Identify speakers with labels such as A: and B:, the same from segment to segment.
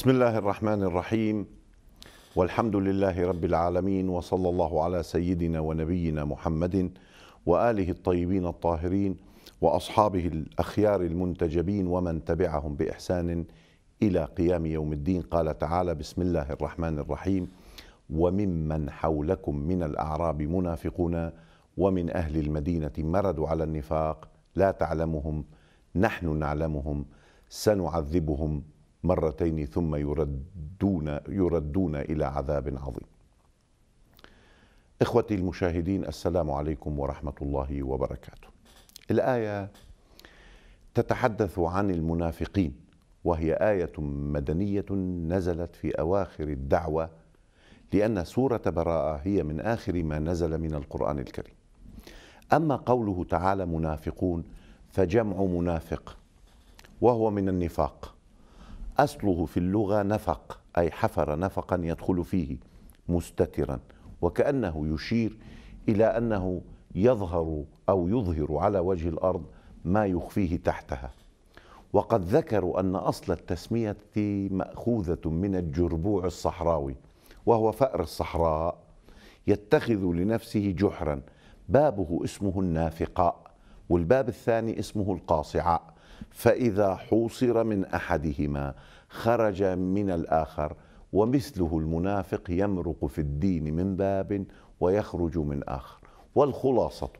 A: بسم الله الرحمن الرحيم والحمد لله رب العالمين وصلى الله على سيدنا ونبينا محمد واله الطيبين الطاهرين واصحابه الاخيار المنتجبين ومن تبعهم باحسان الى قيام يوم الدين قال تعالى بسم الله الرحمن الرحيم وممن حولكم من الاعراب منافقون ومن اهل المدينه مردوا على النفاق لا تعلمهم نحن نعلمهم سنعذبهم مرتين ثم يردون يردون الى عذاب عظيم. اخوتي المشاهدين السلام عليكم ورحمه الله وبركاته. الايه تتحدث عن المنافقين وهي آية مدنية نزلت في أواخر الدعوة لأن سورة براءة هي من آخر ما نزل من القرآن الكريم. أما قوله تعالى منافقون فجمع منافق وهو من النفاق أصله في اللغة نفق أي حفر نفقا يدخل فيه مستترا وكأنه يشير إلى أنه يظهر أو يظهر على وجه الأرض ما يخفيه تحتها وقد ذكروا أن أصل التسمية مأخوذة من الجربوع الصحراوي وهو فأر الصحراء يتخذ لنفسه جحرا بابه اسمه النافقاء والباب الثاني اسمه القاصعاء فإذا حوصر من أحدهما خرج من الآخر ومثله المنافق يمرق في الدين من باب ويخرج من آخر والخلاصة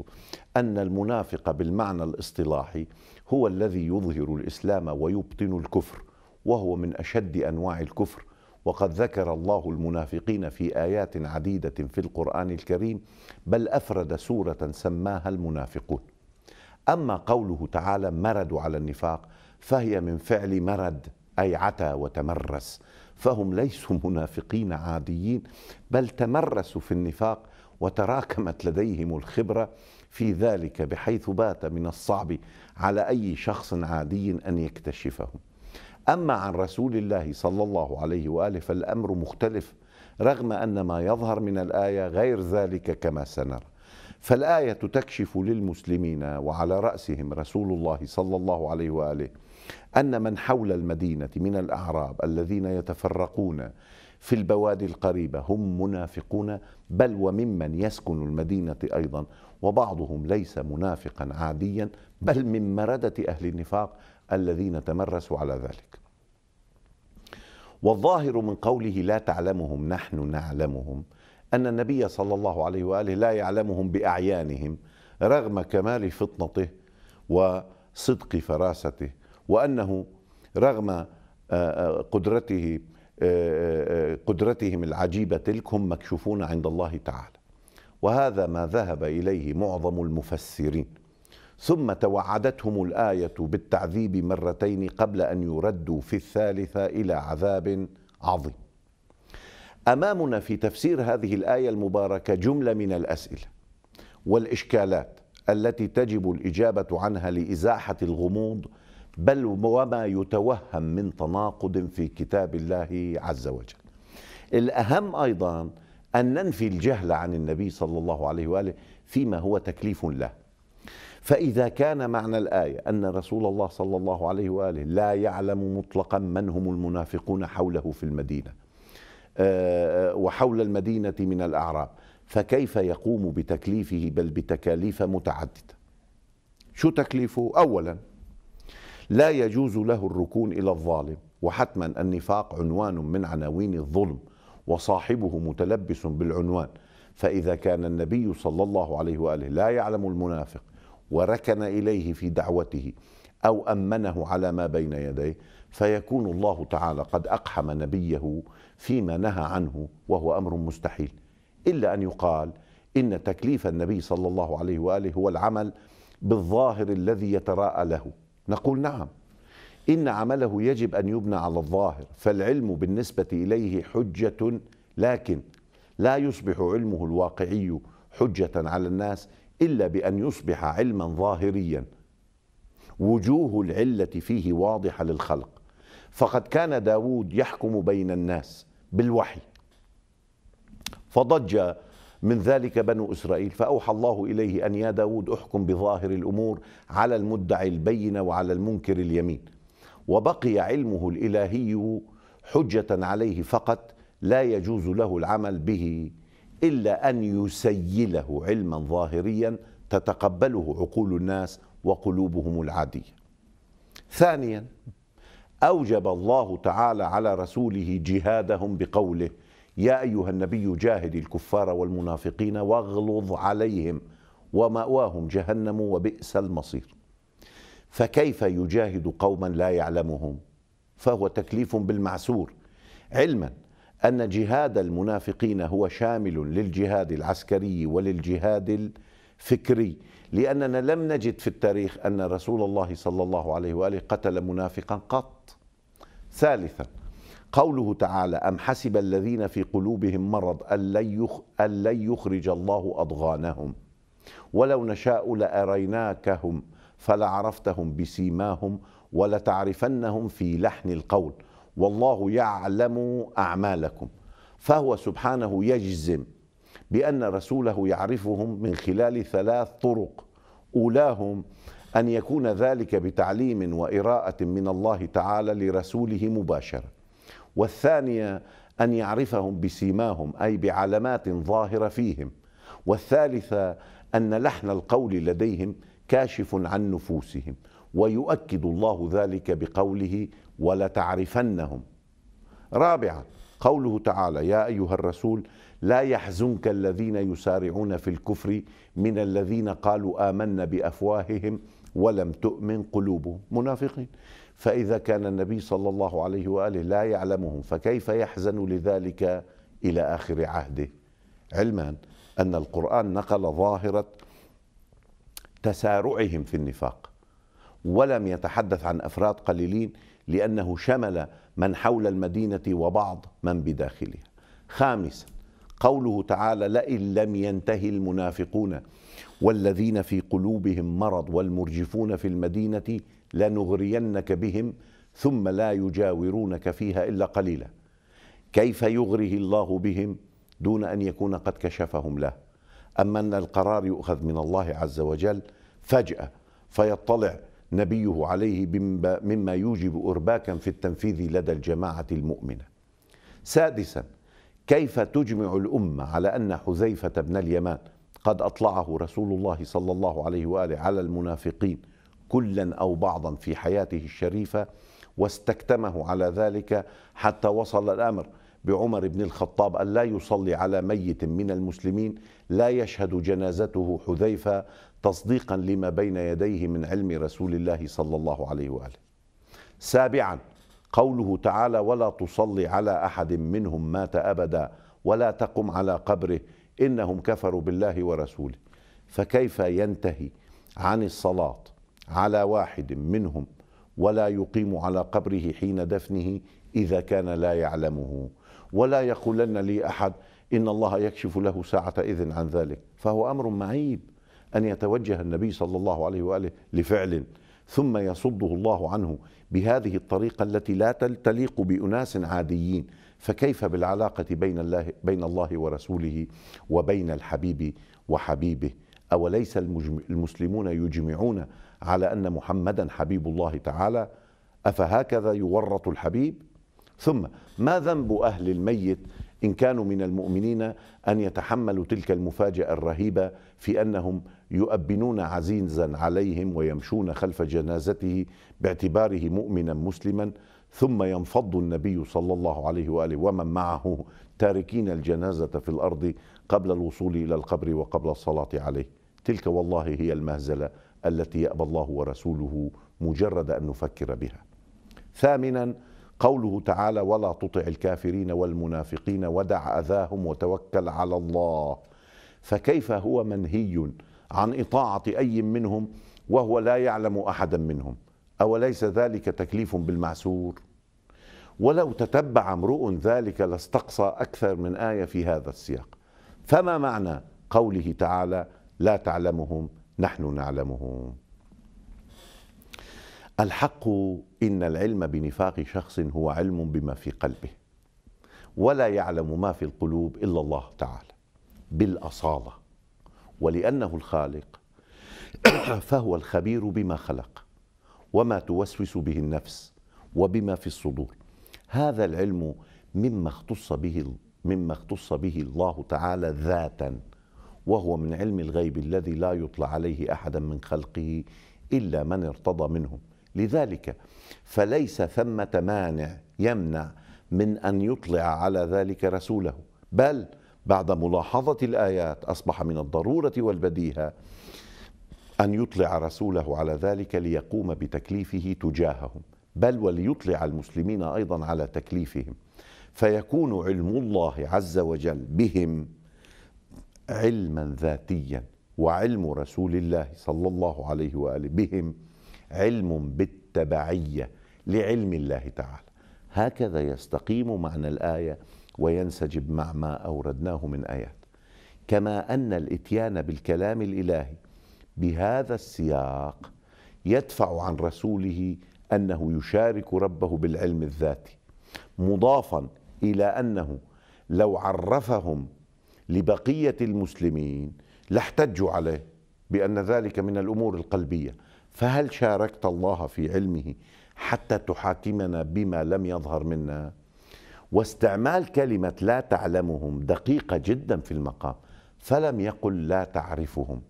A: أن المنافق بالمعنى الاصطلاحي هو الذي يظهر الإسلام ويبطن الكفر وهو من أشد أنواع الكفر وقد ذكر الله المنافقين في آيات عديدة في القرآن الكريم بل أفرد سورة سماها المنافقون أما قوله تعالى مردوا على النفاق فهي من فعل مرد أي عتى وتمرس فهم ليسوا منافقين عاديين بل تمرسوا في النفاق وتراكمت لديهم الخبرة في ذلك بحيث بات من الصعب على أي شخص عادي أن يكتشفه أما عن رسول الله صلى الله عليه وآله فالأمر مختلف رغم أن ما يظهر من الآية غير ذلك كما سنرى فالايه تكشف للمسلمين وعلى راسهم رسول الله صلى الله عليه واله ان من حول المدينه من الاعراب الذين يتفرقون في البوادي القريبه هم منافقون بل وممن يسكن المدينه ايضا وبعضهم ليس منافقا عاديا بل من مرده اهل النفاق الذين تمرسوا على ذلك والظاهر من قوله لا تعلمهم نحن نعلمهم أن النبي صلى الله عليه وآله لا يعلمهم بأعيانهم رغم كمال فطنته وصدق فراسته وأنه رغم آه، آه، قدرته آه، قدرتهم العجيبة تلك هم مكشوفون عند الله تعالى وهذا ما ذهب إليه معظم المفسرين ثم توعدتهم الآية بالتعذيب مرتين قبل أن يردوا في الثالثة إلى عذاب عظيم امامنا في تفسير هذه الايه المباركه جمله من الاسئله والاشكالات التي تجب الاجابه عنها لازاحه الغموض بل وما يتوهم من تناقض في كتاب الله عز وجل. الاهم ايضا ان ننفي الجهل عن النبي صلى الله عليه واله فيما هو تكليف له. فاذا كان معنى الايه ان رسول الله صلى الله عليه واله لا يعلم مطلقا من هم المنافقون حوله في المدينه آه، آه، وحول المدينة من الأعراب فكيف يقوم بتكليفه بل بتكاليف متعددة شو تكليفه؟ أولا لا يجوز له الركون إلى الظالم وحتما النفاق عنوان من عناوين الظلم وصاحبه متلبس بالعنوان فإذا كان النبي صلى الله عليه وآله لا يعلم المنافق وركن إليه في دعوته أو أمنه على ما بين يديه فيكون الله تعالى قد أقحم نبيه فيما نهى عنه وهو أمر مستحيل إلا أن يقال إن تكليف النبي صلى الله عليه وآله هو العمل بالظاهر الذي يتراءى له نقول نعم إن عمله يجب أن يبنى على الظاهر فالعلم بالنسبة إليه حجة لكن لا يصبح علمه الواقعي حجة على الناس إلا بأن يصبح علما ظاهريا وجوه العلة فيه واضحة للخلق فقد كان داود يحكم بين الناس بالوحي فضج من ذلك بنو إسرائيل فأوحى الله إليه أن يا داود أحكم بظاهر الأمور على المدعي البينة وعلى المنكر اليمين وبقي علمه الإلهي حجة عليه فقط لا يجوز له العمل به إلا أن يسيله علما ظاهريا تتقبله عقول الناس وقلوبهم العادية ثانيا أوجب الله تعالى على رسوله جهادهم بقوله يا أيها النبي جاهد الكفار والمنافقين واغلظ عليهم ومأواهم جهنم وبئس المصير فكيف يجاهد قوما لا يعلمهم فهو تكليف بالمعسور علما أن جهاد المنافقين هو شامل للجهاد العسكري وللجهاد الفكري لأننا لم نجد في التاريخ أن رسول الله صلى الله عليه وآله قتل منافقا قط ثالثا قوله تعالى أم حسب الذين في قلوبهم مرض أن لن يخرج الله أضغانهم ولو نشاء لأريناكهم فلعرفتهم بسيماهم ولتعرفنهم في لحن القول والله يعلم أعمالكم فهو سبحانه يجزم بأن رسوله يعرفهم من خلال ثلاث طرق أولاهم أن يكون ذلك بتعليم وإراءة من الله تعالى لرسوله مباشرة والثانية أن يعرفهم بسيماهم أي بعلامات ظاهرة فيهم والثالثة أن لحن القول لديهم كاشف عن نفوسهم ويؤكد الله ذلك بقوله ولتعرفنهم رابعا قوله تعالى يا أيها الرسول لا يحزنك الذين يسارعون في الكفر من الذين قالوا آمنا بأفواههم ولم تؤمن قلوبهم منافقين فإذا كان النبي صلى الله عليه وآله لا يعلمهم فكيف يحزن لذلك إلى آخر عهده علما أن القرآن نقل ظاهرة تسارعهم في النفاق ولم يتحدث عن أفراد قليلين لأنه شمل من حول المدينة وبعض من بداخلها خامسا قوله تعالى لئن لم ينتهي المنافقون والذين في قلوبهم مرض والمرجفون في المدينة لنغرينك بهم ثم لا يجاورونك فيها إلا قليلا كيف يغره الله بهم دون أن يكون قد كشفهم له أما أن القرار يؤخذ من الله عز وجل فجأة فيطلع نبيه عليه مما يوجب إرباكا في التنفيذ لدى الجماعة المؤمنة سادساً كيف تجمع الأمة على أن حذيفة بن اليمان قد أطلعه رسول الله صلى الله عليه وآله على المنافقين كلا أو بعضا في حياته الشريفة واستكتمه على ذلك حتى وصل الأمر بعمر بن الخطاب أن لا يصلي على ميت من المسلمين لا يشهد جنازته حذيفة تصديقا لما بين يديه من علم رسول الله صلى الله عليه وآله سابعا قوله تعالى ولا تصلي على احد منهم مات ابدا ولا تقم على قبره انهم كفروا بالله ورسوله فكيف ينتهي عن الصلاه على واحد منهم ولا يقيم على قبره حين دفنه اذا كان لا يعلمه ولا يقولن لي احد ان الله يكشف له ساعه اذن عن ذلك فهو امر معيب ان يتوجه النبي صلى الله عليه واله لفعل ثم يصده الله عنه بهذه الطريقه التي لا تليق باناس عاديين فكيف بالعلاقه بين الله بين الله ورسوله وبين الحبيب وحبيبه اوليس المسلمون يجمعون على ان محمدا حبيب الله تعالى افهكذا يورط الحبيب ثم ما ذنب اهل الميت ان كانوا من المؤمنين ان يتحملوا تلك المفاجاه الرهيبه في انهم يؤبنون عزيزا عليهم ويمشون خلف جنازته باعتباره مؤمنا مسلما ثم ينفض النبي صلى الله عليه واله ومن معه تاركين الجنازه في الارض قبل الوصول الى القبر وقبل الصلاه عليه تلك والله هي المهزله التي يابى الله ورسوله مجرد ان نفكر بها ثامنا قوله تعالى ولا تطع الكافرين والمنافقين ودع اذاهم وتوكل على الله فكيف هو منهي عن إطاعة أي منهم وهو لا يعلم أحدا منهم أوليس ذلك تكليف بالمعسور ولو تتبع امرؤ ذلك لاستقصى أكثر من آية في هذا السياق فما معنى قوله تعالى لا تعلمهم نحن نعلمهم الحق إن العلم بنفاق شخص هو علم بما في قلبه ولا يعلم ما في القلوب إلا الله تعالى بالأصالة ولأنه الخالق فهو الخبير بما خلق وما توسوس به النفس وبما في الصدور هذا العلم مما اختص به مما اختص به الله تعالى ذاتا وهو من علم الغيب الذي لا يطلع عليه احدا من خلقه الا من ارتضى منهم لذلك فليس ثمه مانع يمنع من ان يطلع على ذلك رسوله بل بعد ملاحظة الآيات أصبح من الضرورة والبديهة أن يطلع رسوله على ذلك ليقوم بتكليفه تجاههم بل وليطلع المسلمين أيضا على تكليفهم فيكون علم الله عز وجل بهم علما ذاتيا وعلم رسول الله صلى الله عليه واله بهم علم بالتبعيه لعلم الله تعالى هكذا يستقيم معنى الايه وينسجب مع ما أوردناه من آيات كما أن الإتيان بالكلام الإلهي بهذا السياق يدفع عن رسوله أنه يشارك ربه بالعلم الذاتي مضافا إلى أنه لو عرفهم لبقية المسلمين لاحتجوا عليه بأن ذلك من الأمور القلبية فهل شاركت الله في علمه حتى تحاكمنا بما لم يظهر منا واستعمال كلمة لا تعلمهم دقيقة جدا في المقام فلم يقل لا تعرفهم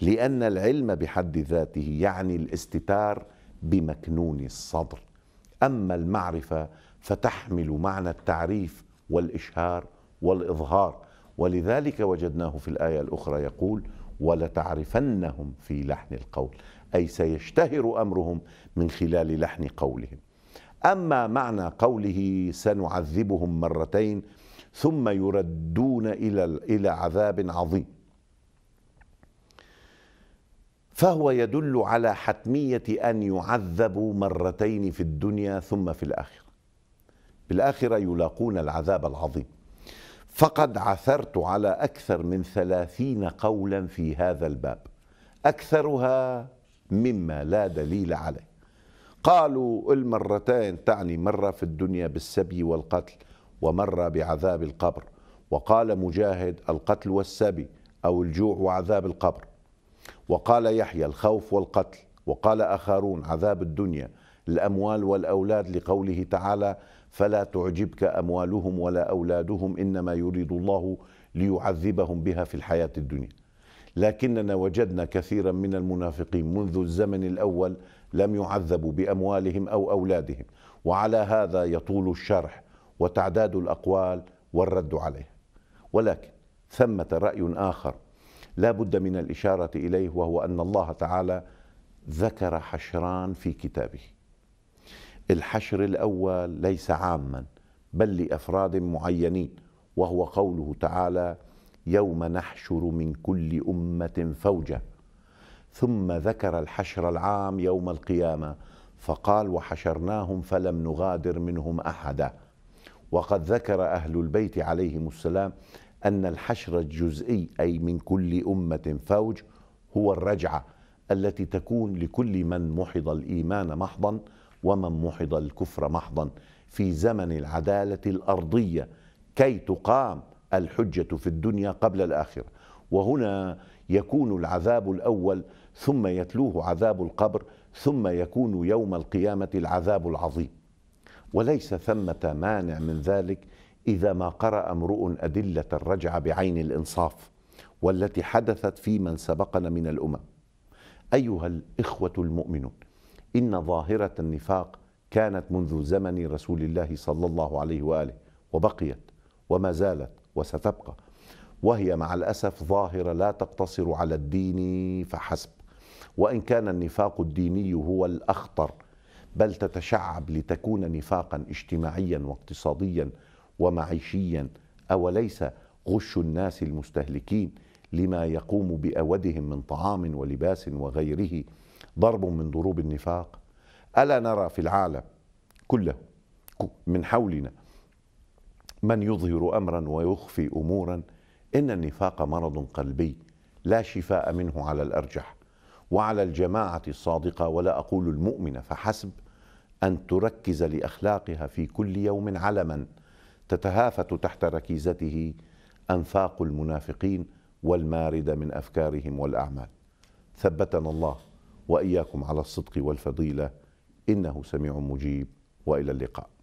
A: لأن العلم بحد ذاته يعني الاستتار بمكنون الصدر أما المعرفة فتحمل معنى التعريف والإشهار والإظهار ولذلك وجدناه في الآية الأخرى يقول ولتعرفنهم في لحن القول أي سيشتهر أمرهم من خلال لحن قولهم أما معنى قوله سنعذبهم مرتين ثم يردون إلى إلى عذاب عظيم فهو يدل على حتمية أن يعذبوا مرتين في الدنيا ثم في الآخرة بالآخرة يلاقون العذاب العظيم فقد عثرت على أكثر من ثلاثين قولا في هذا الباب أكثرها مما لا دليل عليه قالوا المرتين تعني مرة في الدنيا بالسبي والقتل ومرة بعذاب القبر وقال مجاهد القتل والسبي أو الجوع وعذاب القبر وقال يحيى الخوف والقتل وقال آخرون عذاب الدنيا الأموال والأولاد لقوله تعالى فلا تعجبك أموالهم ولا أولادهم إنما يريد الله ليعذبهم بها في الحياة الدنيا لكننا وجدنا كثيرا من المنافقين منذ الزمن الأول لم يعذبوا باموالهم او اولادهم وعلى هذا يطول الشرح وتعداد الاقوال والرد عليه ولكن ثمه راي اخر لا بد من الاشاره اليه وهو ان الله تعالى ذكر حشران في كتابه الحشر الاول ليس عاما بل لافراد معينين وهو قوله تعالى يوم نحشر من كل امه فوجا ثم ذكر الحشر العام يوم القيامه فقال وحشرناهم فلم نغادر منهم احدا وقد ذكر اهل البيت عليهم السلام ان الحشر الجزئي اي من كل امه فوج هو الرجعه التي تكون لكل من محض الايمان محضا ومن محض الكفر محضا في زمن العداله الارضيه كي تقام الحجه في الدنيا قبل الاخره وهنا يكون العذاب الاول ثم يتلوه عذاب القبر ثم يكون يوم القيامة العذاب العظيم وليس ثمة مانع من ذلك إذا ما قرأ امرؤ أدلة الرجعة بعين الإنصاف والتي حدثت في من سبقنا من الأمم أيها الإخوة المؤمنون إن ظاهرة النفاق كانت منذ زمن رسول الله صلى الله عليه وآله وبقيت وما زالت وستبقى وهي مع الأسف ظاهرة لا تقتصر على الدين فحسب وان كان النفاق الديني هو الاخطر بل تتشعب لتكون نفاقا اجتماعيا واقتصاديا ومعيشيا اوليس غش الناس المستهلكين لما يقوم باودهم من طعام ولباس وغيره ضرب من ضروب النفاق الا نرى في العالم كله من حولنا من يظهر امرا ويخفي امورا ان النفاق مرض قلبي لا شفاء منه على الارجح وعلى الجماعة الصادقة ولا أقول المؤمنة فحسب أن تركز لأخلاقها في كل يوم علما تتهافت تحت ركيزته أنفاق المنافقين والماردة من أفكارهم والأعمال ثبتنا الله وإياكم على الصدق والفضيلة إنه سميع مجيب وإلى اللقاء